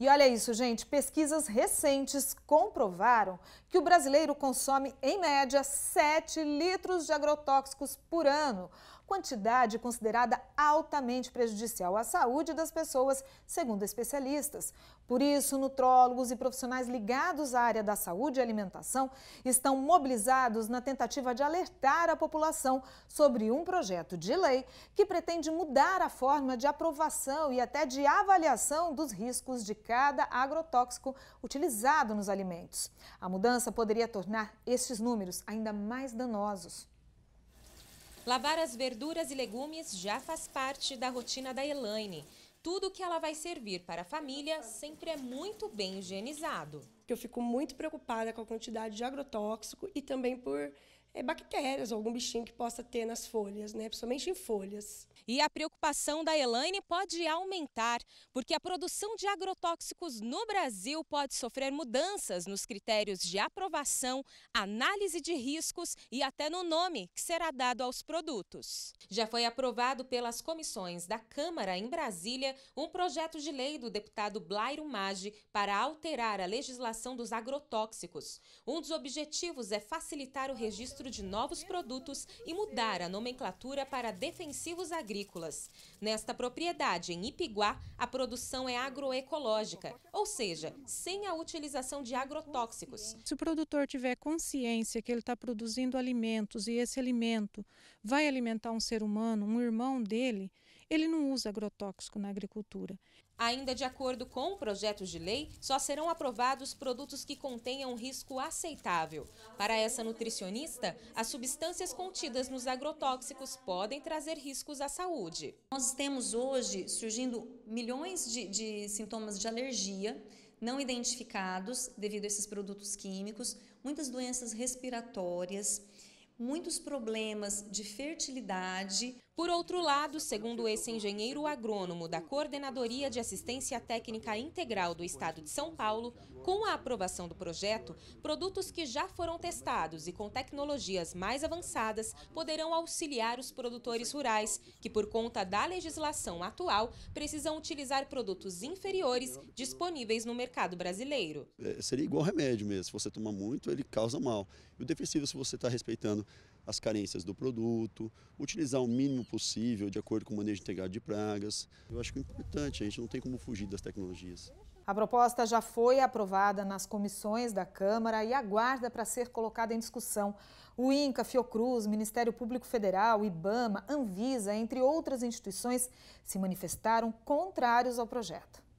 E olha isso, gente, pesquisas recentes comprovaram que o brasileiro consome, em média, 7 litros de agrotóxicos por ano, quantidade considerada altamente prejudicial à saúde das pessoas, segundo especialistas. Por isso, nutrólogos e profissionais ligados à área da saúde e alimentação estão mobilizados na tentativa de alertar a população sobre um projeto de lei que pretende mudar a forma de aprovação e até de avaliação dos riscos de cada agrotóxico utilizado nos alimentos. A mudança poderia tornar estes números ainda mais danosos. Lavar as verduras e legumes já faz parte da rotina da Elaine. Tudo que ela vai servir para a família sempre é muito bem higienizado. Eu fico muito preocupada com a quantidade de agrotóxico e também por é, bactérias ou algum bichinho que possa ter nas folhas, né? principalmente em folhas. E a preocupação da Elaine pode aumentar, porque a produção de agrotóxicos no Brasil pode sofrer mudanças nos critérios de aprovação, análise de riscos e até no nome que será dado aos produtos. Já foi aprovado pelas comissões da Câmara em Brasília um projeto de lei do deputado Blairo Maggi para alterar a legislação dos agrotóxicos. Um dos objetivos é facilitar o registro de novos produtos e mudar a nomenclatura para defensivos agrícolas. Nesta propriedade, em Ipiguá, a produção é agroecológica, ou seja, sem a utilização de agrotóxicos. Se o produtor tiver consciência que ele está produzindo alimentos e esse alimento vai alimentar um ser humano, um irmão dele, ele não usa agrotóxico na agricultura. Ainda de acordo com projetos de lei, só serão aprovados produtos que contenham risco aceitável. Para essa nutricionista, as substâncias contidas nos agrotóxicos podem trazer riscos à saúde. Nós temos hoje surgindo milhões de, de sintomas de alergia não identificados devido a esses produtos químicos, muitas doenças respiratórias muitos problemas de fertilidade. Por outro lado, segundo esse engenheiro agrônomo da Coordenadoria de Assistência Técnica Integral do Estado de São Paulo, com a aprovação do projeto, produtos que já foram testados e com tecnologias mais avançadas poderão auxiliar os produtores rurais, que por conta da legislação atual precisam utilizar produtos inferiores disponíveis no mercado brasileiro. É, seria igual remédio mesmo, se você toma muito ele causa mal. E o defensivo, se você está respeitando as carências do produto, utilizar o mínimo possível de acordo com o manejo integrado de pragas. Eu acho que é importante, a gente não tem como fugir das tecnologias. A proposta já foi aprovada nas comissões da Câmara e aguarda para ser colocada em discussão. O INCA, Fiocruz, Ministério Público Federal, IBAMA, Anvisa, entre outras instituições, se manifestaram contrários ao projeto.